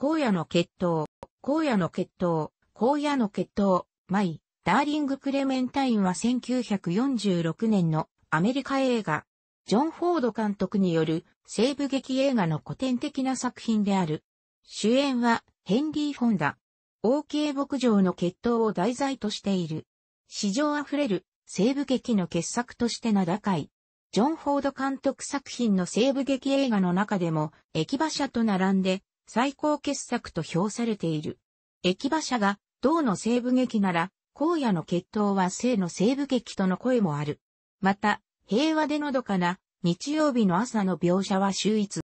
荒野の決闘、荒野の決闘、荒野の決闘、マイ、ダーリング・クレメンタインは1946年のアメリカ映画、ジョン・フォード監督による西部劇映画の古典的な作品である。主演はヘンリー・フォンダ。OK 牧場の決闘を題材としている。史上あふれる西部劇の傑作として名高い。ジョン・フォード監督作品の西部劇映画の中でも、駅馬車と並んで最高傑作と評されている。駅馬車が、銅の西部劇なら、荒野の決闘は生の西部劇との声もある。また、平和でのどかな、日曜日の朝の描写は秀逸。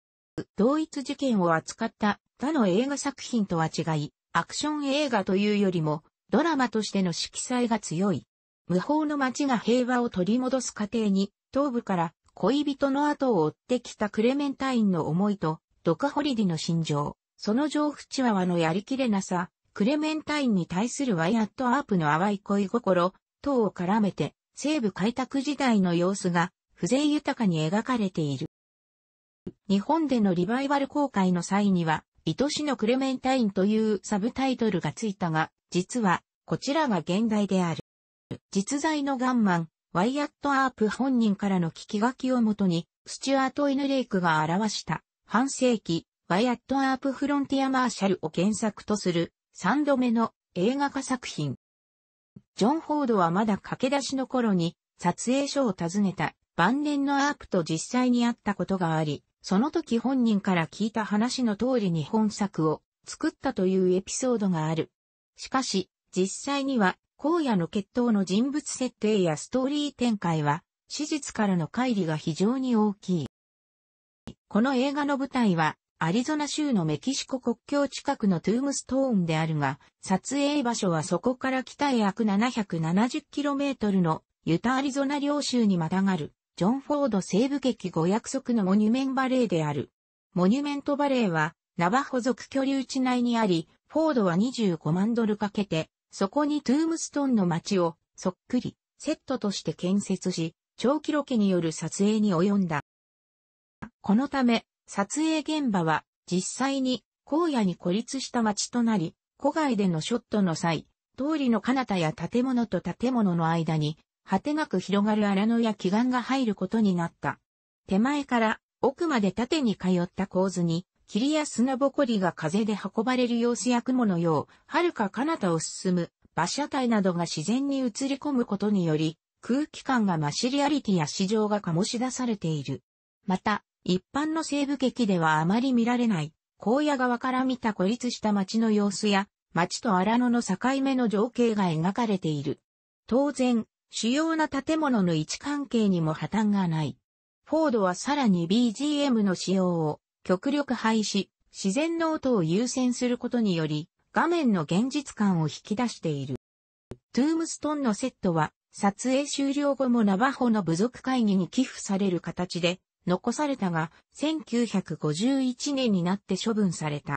同一事件を扱った他の映画作品とは違い、アクション映画というよりも、ドラマとしての色彩が強い。無法の街が平和を取り戻す過程に、東部から恋人の後を追ってきたクレメンタインの思いと、ドカホリディの心情、その情フチワワのやりきれなさ、クレメンタインに対するワイアットアープの淡い恋心、等を絡めて、西部開拓時代の様子が、風情豊かに描かれている。日本でのリバイバル公開の際には、愛しのクレメンタインというサブタイトルがついたが、実は、こちらが現代である。実在のガンマン、ワイアット・アープ本人からの聞き書きをもとに、スチュアート・イヌレイクが表した半世紀、ワイアット・アープ・フロンティア・マーシャルを原作とする3度目の映画化作品。ジョン・フォードはまだ駆け出しの頃に撮影所を訪ねた晩年のアープと実際に会ったことがあり、その時本人から聞いた話の通りに本作を作ったというエピソードがある。しかし、実際には、荒野の決闘の人物設定やストーリー展開は、史実からの乖離が非常に大きい。この映画の舞台は、アリゾナ州のメキシコ国境近くのトゥームストーンであるが、撮影場所はそこから北へ約 770km のユタ・アリゾナ領州にまたがる、ジョン・フォード西部劇ご約束のモニュメンバレーである。モニュメントバレーは、ナバホ族居留地内にあり、フォードは25万ドルかけて、そこにトゥームストーンの街を、そっくり、セットとして建設し、長期ロケによる撮影に及んだ。このため、撮影現場は実際に荒野に孤立した街となり、古外でのショットの際、通りの彼方や建物と建物の間に、果てなく広がる荒野や奇岩が入ることになった。手前から奥まで縦に通った構図に、霧や砂ぼこりが風で運ばれる様子や雲のよう、遥か彼方を進む馬車体などが自然に映り込むことにより、空気感がマシリアリティや市場が醸し出されている。また、一般の西部劇ではあまり見られない、荒野側から見た孤立した町の様子や、町と荒野の境目の情景が描かれている。当然、主要な建物の位置関係にも破綻がない。フォードはさらに BGM の使用を極力廃止、自然の音を優先することにより、画面の現実感を引き出している。トゥームストンのセットは、撮影終了後もナバホの部族会議に寄付される形で、残されたが、1951年になって処分された。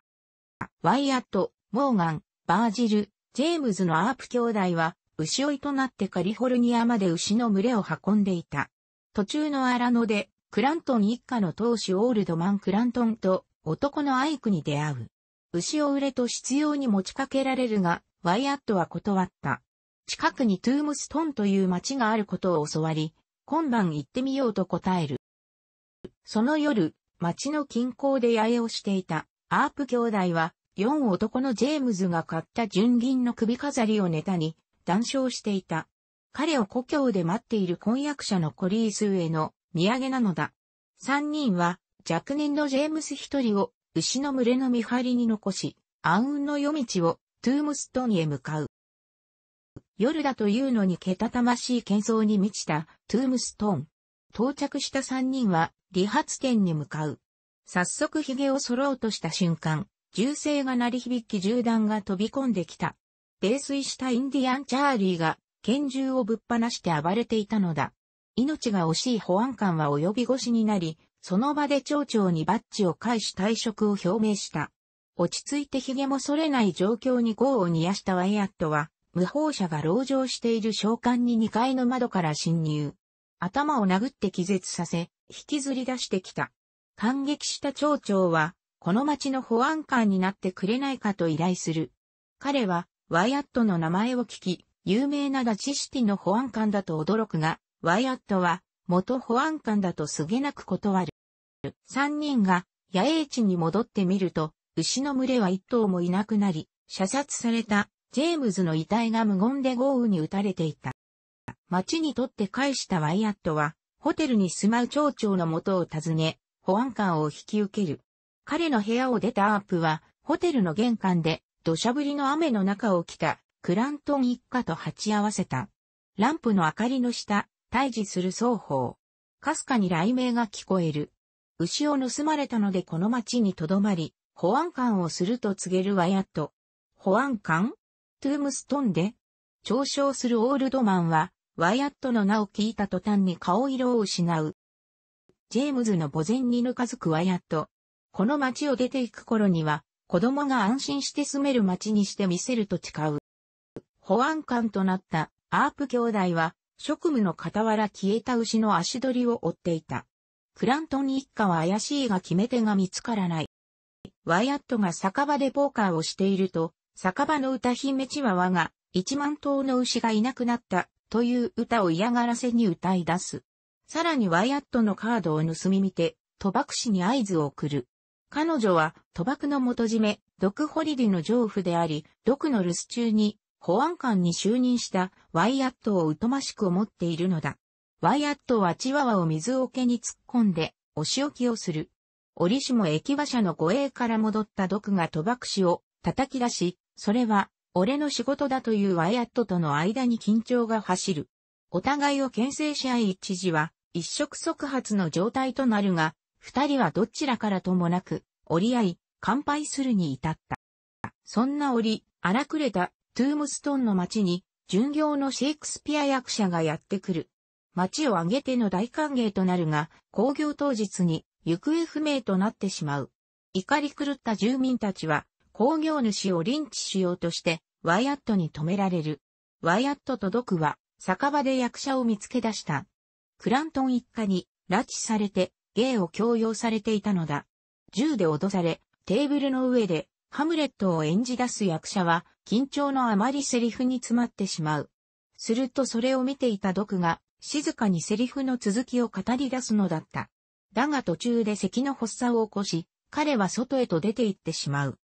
ワイアット、モーガン、バージル、ジェームズのアープ兄弟は、牛追いとなってカリフォルニアまで牛の群れを運んでいた。途中の荒野で、クラントン一家の当主オールドマン・クラントンと男のアイクに出会う。牛を売れと執拗に持ちかけられるが、ワイアットは断った。近くにトゥームストンという町があることを教わり、今晩行ってみようと答える。その夜、町の近郊で八重をしていた、アープ兄弟は、4男のジェームズが買った純銀の首飾りをネタに、談笑していた。彼を故郷で待っている婚約者のコリースへの土産なのだ。三人は若年のジェームス一人を牛の群れの見張りに残し、暗雲の夜道をトゥームストンへ向かう。夜だというのにけたたましい喧騒に満ちたトゥームストン。到着した三人は理髪店に向かう。早速髭を揃おうとした瞬間、銃声が鳴り響き銃弾が飛び込んできた。泥酔したインディアン・チャーリーが拳銃をぶっ放して暴れていたのだ。命が惜しい保安官は及び腰になり、その場で町長にバッジを返し退職を表明した。落ち着いて髭も剃れない状況に業を煮やしたワイアットは、無法者が籠城している召喚に2階の窓から侵入。頭を殴って気絶させ、引きずり出してきた。感激した町長は、この町の保安官になってくれないかと依頼する。彼は、ワイアットの名前を聞き、有名なダチシティの保安官だと驚くが、ワイアットは、元保安官だとすげなく断る。三人が、野営地に戻ってみると、牛の群れは一頭もいなくなり、射殺された、ジェームズの遺体が無言で豪雨に打たれていた。町にとって返したワイアットは、ホテルに住まう町長の元を訪ね、保安官を引き受ける。彼の部屋を出たアープは、ホテルの玄関で、土砂降りの雨の中を来た、クラントン一家と鉢合わせた。ランプの明かりの下、退治する双方。かすかに雷鳴が聞こえる。牛を盗まれたのでこの町に留まり、保安官をすると告げるワイアット。保安官トゥームストンで嘲笑するオールドマンは、ワイアットの名を聞いた途端に顔色を失う。ジェームズの墓前にぬかずくワイアット。この街を出て行く頃には、子供が安心して住める街にしてみせると誓う。保安官となったアープ兄弟は、職務の傍ら消えた牛の足取りを追っていた。クラントン一家は怪しいが決め手が見つからない。ワイアットが酒場でポーカーをしていると、酒場の歌姫チワワが、一万頭の牛がいなくなったという歌を嫌がらせに歌い出す。さらにワイアットのカードを盗み見て、賭博師に合図を送る。彼女は賭博の元締め、毒ホリディの丈夫であり、毒の留守中に保安官に就任したワイアットを疎ましく思っているのだ。ワイアットはチワワを水桶に突っ込んで、お仕置きをする。折しも駅馬車の護衛から戻った毒が賭博士を叩き出し、それは俺の仕事だというワイアットとの間に緊張が走る。お互いを牽制し合い一時は、一触即発の状態となるが、二人はどちらからともなく、折り合い、乾杯するに至った。そんな折、荒くれた、トゥームストーンの街に、巡業のシェイクスピア役者がやってくる。街を挙げての大歓迎となるが、工業当日に行方不明となってしまう。怒り狂った住民たちは、工業主をリンチしようとして、ワイアットに止められる。ワイアットとドクは、酒場で役者を見つけ出した。クラントン一家に、拉致されて、芸を強要されていたのだ。銃で脅され、テーブルの上で、ハムレットを演じ出す役者は、緊張のあまりセリフに詰まってしまう。するとそれを見ていたドクが、静かにセリフの続きを語り出すのだった。だが途中で咳の発作を起こし、彼は外へと出て行ってしまう。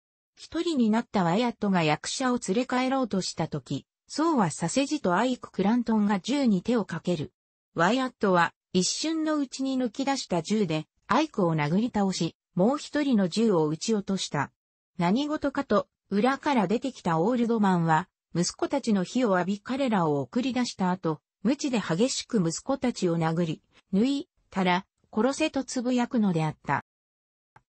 一人になったワイアットが役者を連れ帰ろうとした時、そうはさせじとアイク・クラントンが銃に手をかける。ワイアットは一瞬のうちに抜き出した銃でアイクを殴り倒し、もう一人の銃を撃ち落とした。何事かと裏から出てきたオールドマンは息子たちの火を浴び彼らを送り出した後、無知で激しく息子たちを殴り、縫い、たら、殺せとつぶやくのであった。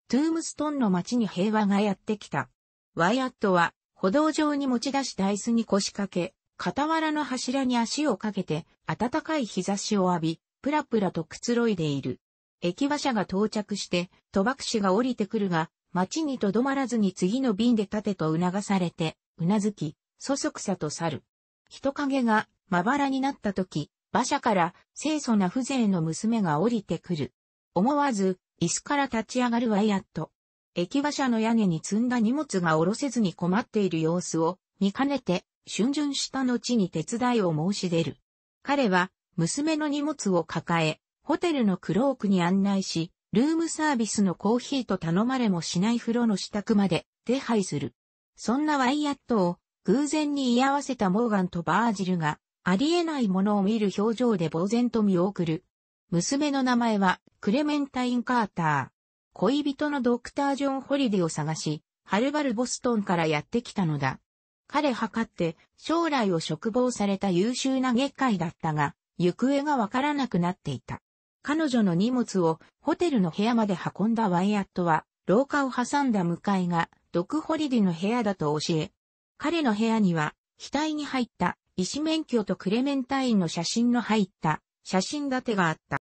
トゥームストンの町に平和がやってきた。ワイアットは、歩道上に持ち出した椅子に腰掛け、傍らの柱に足をかけて、暖かい日差しを浴び、プラプラとくつろいでいる。駅馬車が到着して、賭博士が降りてくるが、街にとどまらずに次の便で立てと促されて、うなずき、そそくさと去る。人影がまばらになった時、馬車から清楚な風情の娘が降りてくる。思わず、椅子から立ち上がるワイアット。駅馬車の屋根に積んだ荷物が下ろせずに困っている様子を見かねて、春巡した後に手伝いを申し出る。彼は、娘の荷物を抱え、ホテルのクロークに案内し、ルームサービスのコーヒーと頼まれもしない風呂の支度まで手配する。そんなワイヤットを偶然に居合わせたモーガンとバージルがありえないものを見る表情で呆然と見送る。娘の名前はクレメンタイン・カーター。恋人のドクター・ジョン・ホリディを探し、はるばるボストンからやってきたのだ。彼はかって将来を嘱望された優秀な月会だったが、行方がわからなくなっていた。彼女の荷物をホテルの部屋まで運んだワイアットは、廊下を挟んだ向かいが、ドクホリディの部屋だと教え、彼の部屋には、額に入った医師免許とクレメンタインの写真の入った写真立てがあった。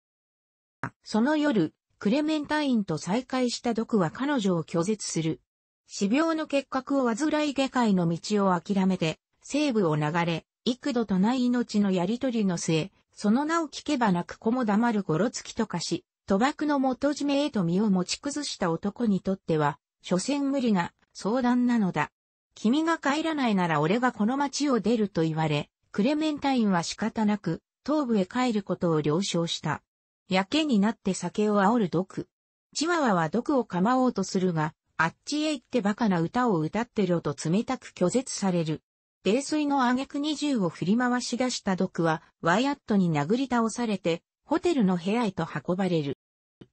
その夜、クレメンタインと再会したドクは彼女を拒絶する。死病の結核を患い下界の道を諦めて、西部を流れ、幾度とない命のやりとりの末、その名を聞けば泣く子も黙るごろつきと化し、賭博の元締めへと身を持ち崩した男にとっては、所詮無理な相談なのだ。君が帰らないなら俺がこの町を出ると言われ、クレメンタインは仕方なく、東部へ帰ることを了承した。やけになって酒を煽る毒。チワワは毒を構おうとするが、あっちへ行ってバカな歌を歌ってろと冷たく拒絶される。泥酔の挙句二重を振り回し出した毒は、ワイアットに殴り倒されて、ホテルの部屋へと運ばれる。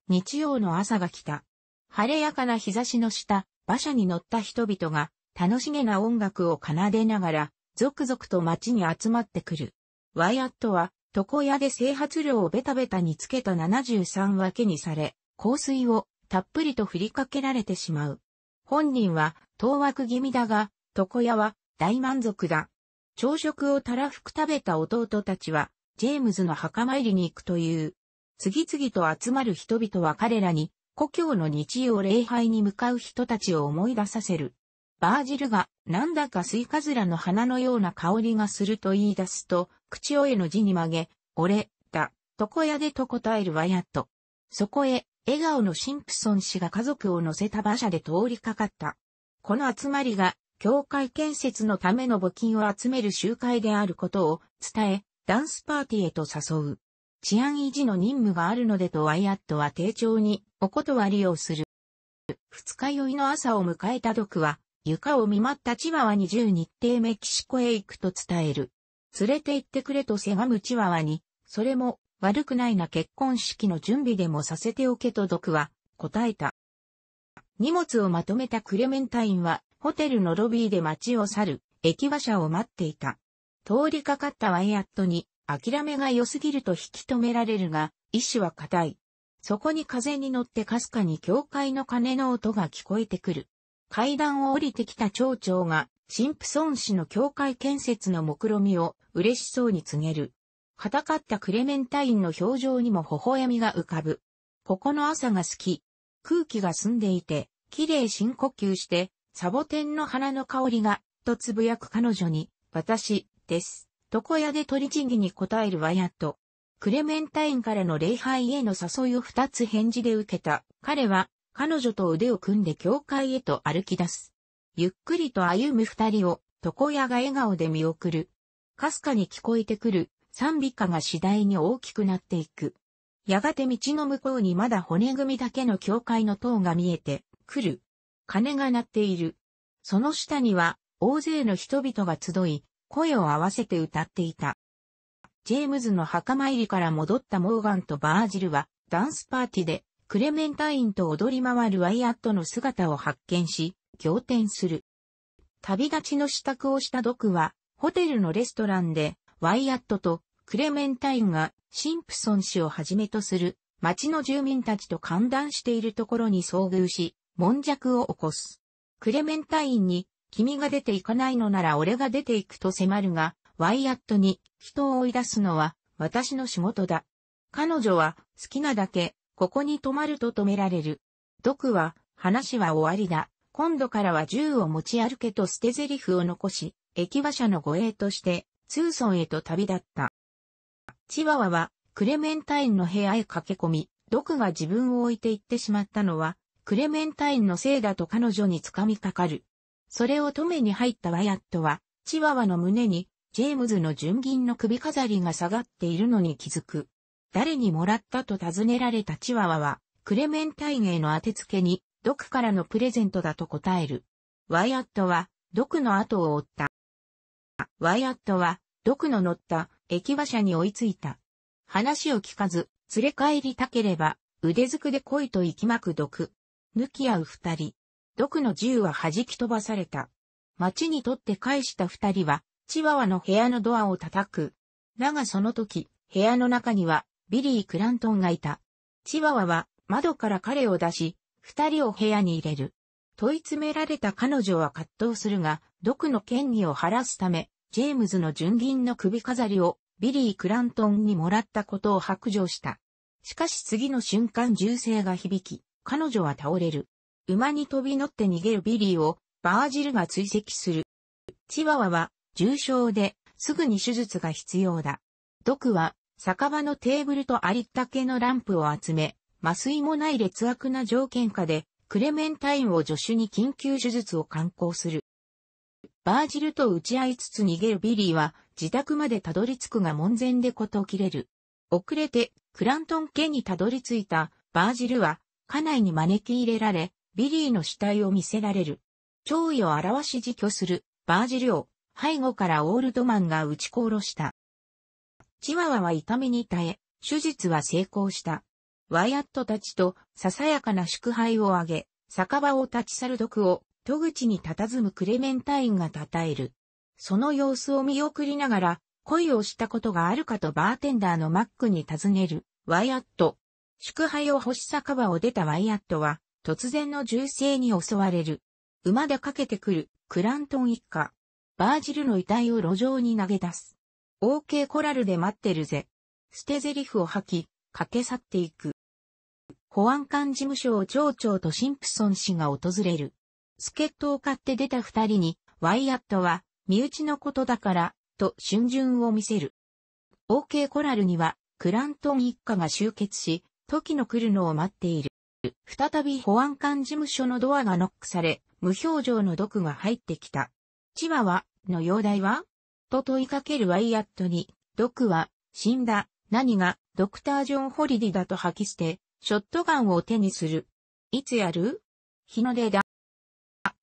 日曜の朝が来た。晴れやかな日差しの下、馬車に乗った人々が、楽しげな音楽を奏でながら、続々と街に集まってくる。ワイアットは、床屋で整髪料をベタベタにつけた73分けにされ、香水をたっぷりと振りかけられてしまう。本人は、当惑気味だが、床屋は大満足だ。朝食をたらふく食べた弟たちは、ジェームズの墓参りに行くという。次々と集まる人々は彼らに、故郷の日曜礼拝に向かう人たちを思い出させる。バージルが、なんだかスイカズラの花のような香りがすると言い出すと、口をえの字に曲げ、俺、だ、床屋でと答えるワアット。そこへ、笑顔のシンプソン氏が家族を乗せた馬車で通りかかった。この集まりが、教会建設のための募金を集める集会であることを伝え、ダンスパーティーへと誘う。治安維持の任務があるのでとワイアットは丁重にお断りをする。二日酔いの朝を迎えたドクは、床を見舞ったチワワに10日程メキシコへ行くと伝える。連れて行ってくれとせがむチワワに、それも悪くないな結婚式の準備でもさせておけと毒は答えた。荷物をまとめたクレメンタインはホテルのロビーで街を去る駅馬車を待っていた。通りかかったワイアットに諦めが良すぎると引き止められるが意志は固い。そこに風に乗ってかすかに教会の鐘の音が聞こえてくる。階段を降りてきた町長がシンプソン氏の教会建設の目論みを嬉しそうに告げる。硬かったクレメンタインの表情にも微笑みが浮かぶ。ここの朝が好き。空気が澄んでいて、綺麗深呼吸して、サボテンの花の香りが、とつぶやく彼女に、私、です。床屋で取り地ぎに答えるワやと、クレメンタインからの礼拝への誘いを二つ返事で受けた。彼は、彼女と腕を組んで教会へと歩き出す。ゆっくりと歩む二人を、床屋が笑顔で見送る。かすかに聞こえてくる、賛美歌が次第に大きくなっていく。やがて道の向こうにまだ骨組みだけの教会の塔が見えてくる。鐘が鳴っている。その下には大勢の人々が集い、声を合わせて歌っていた。ジェームズの墓参りから戻ったモーガンとバージルはダンスパーティーでクレメンタインと踊り回るワイアットの姿を発見し、仰天する。旅立ちの支度をしたドクは、ホテルのレストランで、ワイアットとクレメンタインがシンプソン氏をはじめとする町の住民たちと歓談しているところに遭遇し、悶弱を起こす。クレメンタインに、君が出ていかないのなら俺が出ていくと迫るが、ワイアットに人を追い出すのは私の仕事だ。彼女は好きなだけここに泊まると止められる。毒は話は終わりだ。今度からは銃を持ち歩けと捨て台詞を残し、駅馬車の護衛として、ツーソンへと旅立った。チワワは、クレメンタインの部屋へ駆け込み、毒が自分を置いて行ってしまったのは、クレメンタインのせいだと彼女につかみかかる。それを止めに入ったワヤットは、チワワの胸に、ジェームズの純銀の首飾りが下がっているのに気づく。誰にもらったと尋ねられたチワワは、クレメンタインへの当てつけに、毒からのプレゼントだと答える。ワイアットは、毒の後を追った。ワイアットは、毒の乗った駅馬車に追いついた。話を聞かず、連れ帰りたければ、腕づくで来いと息巻く毒。抜き合う二人。毒の銃は弾き飛ばされた。町にとって返した二人は、チワワの部屋のドアを叩く。だがその時、部屋の中には、ビリー・クラントンがいた。チワワは、窓から彼を出し、二人を部屋に入れる。問い詰められた彼女は葛藤するが、毒の権利を晴らすため、ジェームズの純銀の首飾りをビリー・クラントンにもらったことを白状した。しかし次の瞬間銃声が響き、彼女は倒れる。馬に飛び乗って逃げるビリーをバージルが追跡する。チワワは重傷ですぐに手術が必要だ。毒は酒場のテーブルとありったけのランプを集め、麻酔もない劣悪な条件下で、クレメンタインを助手に緊急手術を勧行する。バージルと打ち合いつつ逃げるビリーは、自宅までたどり着くが門前でこと切れる。遅れて、クラントン家にたどり着いた、バージルは、家内に招き入れられ、ビリーの死体を見せられる。脅威を表し自挙する、バージルを、背後からオールドマンが撃ち殺した。チワワは痛みに耐え、手術は成功した。ワイアットたちとささやかな祝杯をあげ、酒場を立ち去る毒を、戸口に佇むクレメンタインが称える。その様子を見送りながら、恋をしたことがあるかとバーテンダーのマックに尋ねる、ワイアット。祝杯を星酒場を出たワイアットは、突然の銃声に襲われる。馬でかけてくる、クラントン一家。バージルの遺体を路上に投げ出す。OK コラルで待ってるぜ。捨て台詞を吐き、駆け去っていく。保安官事務所を町長とシンプソン氏が訪れる。助っ人を買って出た二人に、ワイアットは、身内のことだから、と春順を見せる。OK コラルには、クラントン一家が集結し、時の来るのを待っている。再び保安官事務所のドアがノックされ、無表情の毒が入ってきた。チワワの容体はと問いかけるワイアットに、毒は死んだ、何がドクター・ジョン・ホリディだと吐き捨て、ショットガンを手にする。いつやる日の出だ。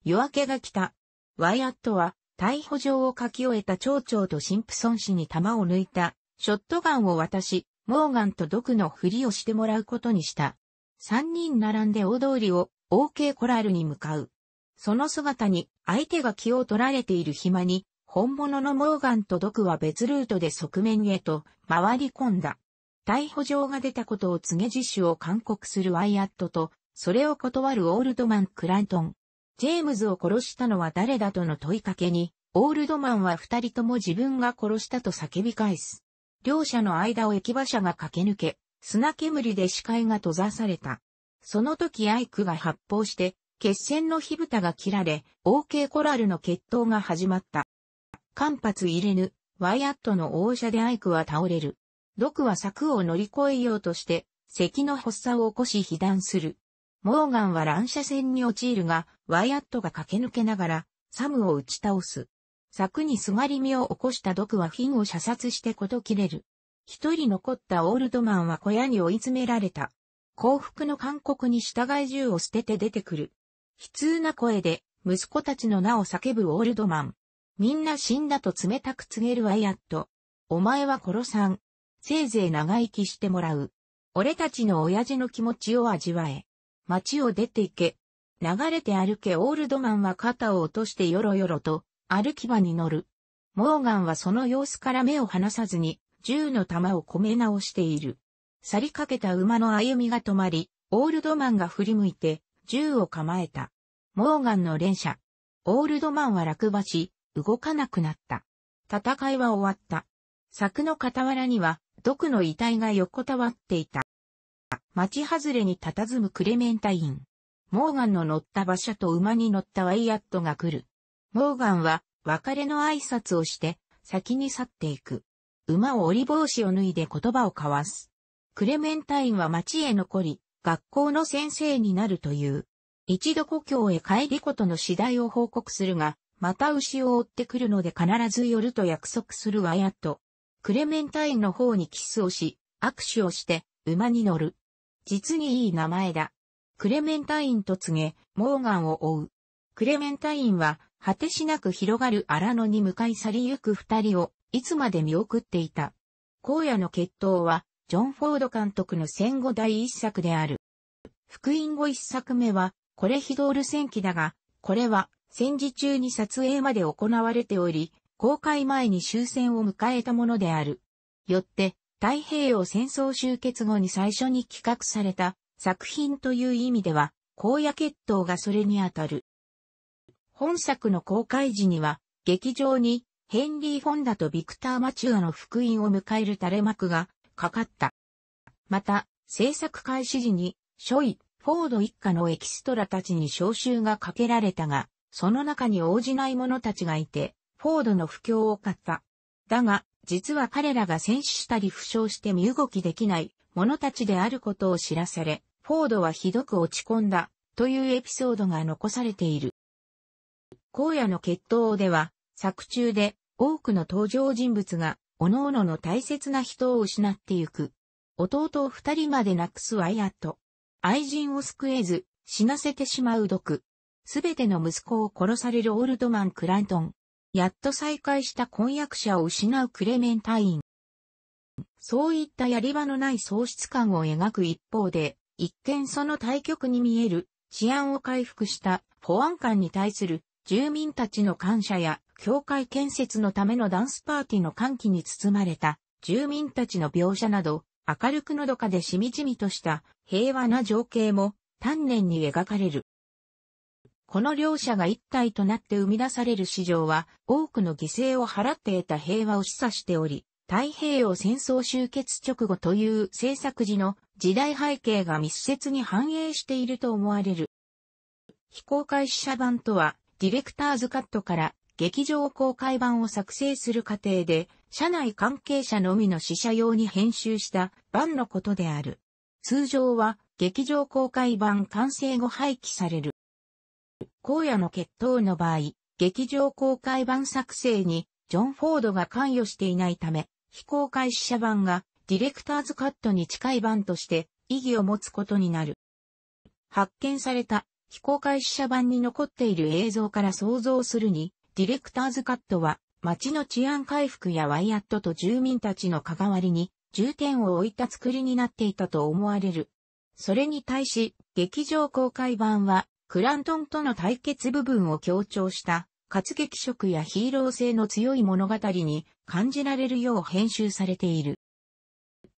夜明けが来た。ワイアットは、逮捕状を書き終えた町長とシンプソン氏に弾を抜いた、ショットガンを渡し、モーガンと毒のふりをしてもらうことにした。三人並んで大通りを、OK コラールに向かう。その姿に、相手が気を取られている暇に、本物のモーガンと毒は別ルートで側面へと回り込んだ。逮捕状が出たことを告げ自首を勧告するワイアットと、それを断るオールドマン・クラントン。ジェームズを殺したのは誰だとの問いかけに、オールドマンは二人とも自分が殺したと叫び返す。両者の間を駅馬車が駆け抜け、砂煙で視界が閉ざされた。その時アイクが発砲して、決戦の火蓋が切られ、OK コラルの決闘が始まった。間髪入れぬ、ワイアットの王者でアイクは倒れる。毒は柵を乗り越えようとして、咳の発作を起こし被弾する。モーガンは乱射戦に陥るが、ワイアットが駆け抜けながら、サムを打ち倒す。柵にすがり身を起こした毒はフィンを射殺してこと切れる。一人残ったオールドマンは小屋に追い詰められた。幸福の勧告に従い銃を捨てて出てくる。悲痛な声で、息子たちの名を叫ぶオールドマン。みんな死んだと冷たく告げるワイアット。お前は殺さん。せいぜい長生きしてもらう。俺たちの親父の気持ちを味わえ。街を出て行け。流れて歩けオールドマンは肩を落としてよろよろと歩き場に乗る。モーガンはその様子から目を離さずに銃の弾を込め直している。去りかけた馬の歩みが止まり、オールドマンが振り向いて銃を構えた。モーガンの連射。オールドマンは落馬し、動かなくなった。戦いは終わった。柵の傍らには毒の遺体が横たわっていた。町外れに佇むクレメンタイン。モーガンの乗った馬車と馬に乗ったワイアットが来る。モーガンは別れの挨拶をして先に去っていく。馬を折り帽子を脱いで言葉を交わす。クレメンタインは町へ残り、学校の先生になるという。一度故郷へ帰りことの次第を報告するが、また牛を追ってくるので必ず寄ると約束するワイアット。クレメンタインの方にキスをし、握手をして、馬に乗る。実にいい名前だ。クレメンタインと告げ、モーガンを追う。クレメンタインは、果てしなく広がる荒野に向かい去りゆく二人を、いつまで見送っていた。荒野の決闘は、ジョン・フォード監督の戦後第一作である。福音後一作目は、コレヒドール戦記だが、これは戦時中に撮影まで行われており、公開前に終戦を迎えたものである。よって、太平洋戦争終結後に最初に企画された作品という意味では、荒野決闘がそれにあたる。本作の公開時には、劇場にヘンリー・フォンダとビクター・マチュアの福音を迎える垂れ幕がかかった。また、制作開始時に、ショイ、フォード一家のエキストラたちに招集がかけられたが、その中に応じない者たちがいて、フォードの不況を買った。だが、実は彼らが戦死したり負傷して身動きできない者たちであることを知らされ、フォードはひどく落ち込んだというエピソードが残されている。荒野の決闘では、作中で多くの登場人物が、各々の大切な人を失ってゆく。弟を二人まで亡くすワイアット。愛人を救えず、死なせてしまう毒。すべての息子を殺されるオールドマン・クラントン。やっと再会した婚約者を失うクレメンタイン。そういったやり場のない喪失感を描く一方で、一見その対極に見える治安を回復した保安官に対する住民たちの感謝や教会建設のためのダンスパーティーの歓喜に包まれた住民たちの描写など明るくのどかでしみじみとした平和な情景も丹念に描かれる。この両者が一体となって生み出される市場は、多くの犠牲を払って得た平和を示唆しており、太平洋戦争終結直後という政策時の時代背景が密接に反映していると思われる。非公開試写版とは、ディレクターズカットから劇場公開版を作成する過程で、社内関係者のみの試写用に編集した版のことである。通常は劇場公開版完成後廃棄される。荒野の決闘の場合、劇場公開版作成に、ジョン・フォードが関与していないため、非公開試写版が、ディレクターズカットに近い版として、意義を持つことになる。発見された、非公開試写版に残っている映像から想像するに、ディレクターズカットは、街の治安回復やワイアットと住民たちの関わりに、重点を置いた作りになっていたと思われる。それに対し、劇場公開版は、クラントンとの対決部分を強調した活劇色やヒーロー性の強い物語に感じられるよう編集されている。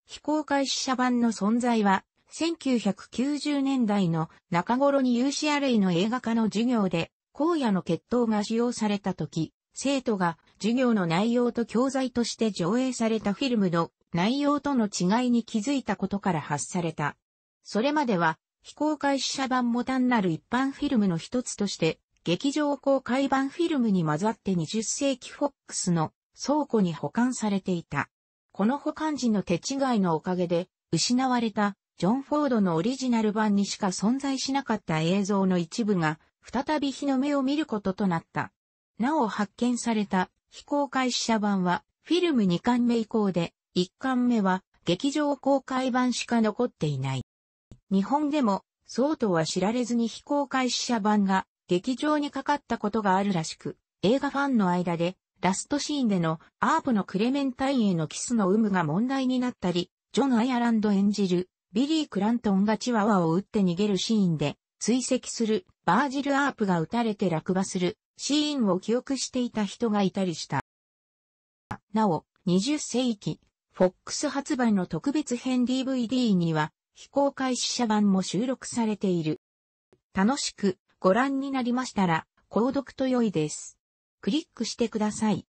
非公開試写版の存在は、1990年代の中頃に u c レ a の映画化の授業で、荒野の決闘が使用された時、生徒が授業の内容と教材として上映されたフィルムの内容との違いに気づいたことから発された。それまでは非公開試写版も単なる一般フィルムの一つとして、劇場公開版フィルムに混ざって20世紀フォックスの倉庫に保管されていた。この保管時の手違いのおかげで、失われたジョン・フォードのオリジナル版にしか存在しなかった映像の一部が、再び日の目を見ることとなった。なお発見された非公開試写版は、フィルム2巻目以降で、1巻目は劇場公開版しか残っていない。日本でも、そうとは知られずに非公開試写版が劇場にかかったことがあるらしく、映画ファンの間で、ラストシーンでのアープのクレメンタインへのキスの有無が問題になったり、ジョン・アイアランド演じるビリー・クラントンがチワワを撃って逃げるシーンで、追跡するバージル・アープが撃たれて落馬するシーンを記憶していた人がいたりした。なお、20世紀、フォックス発売の特別編 DVD には、非公開試写版も収録されている。楽しくご覧になりましたら、購読と良いです。クリックしてください。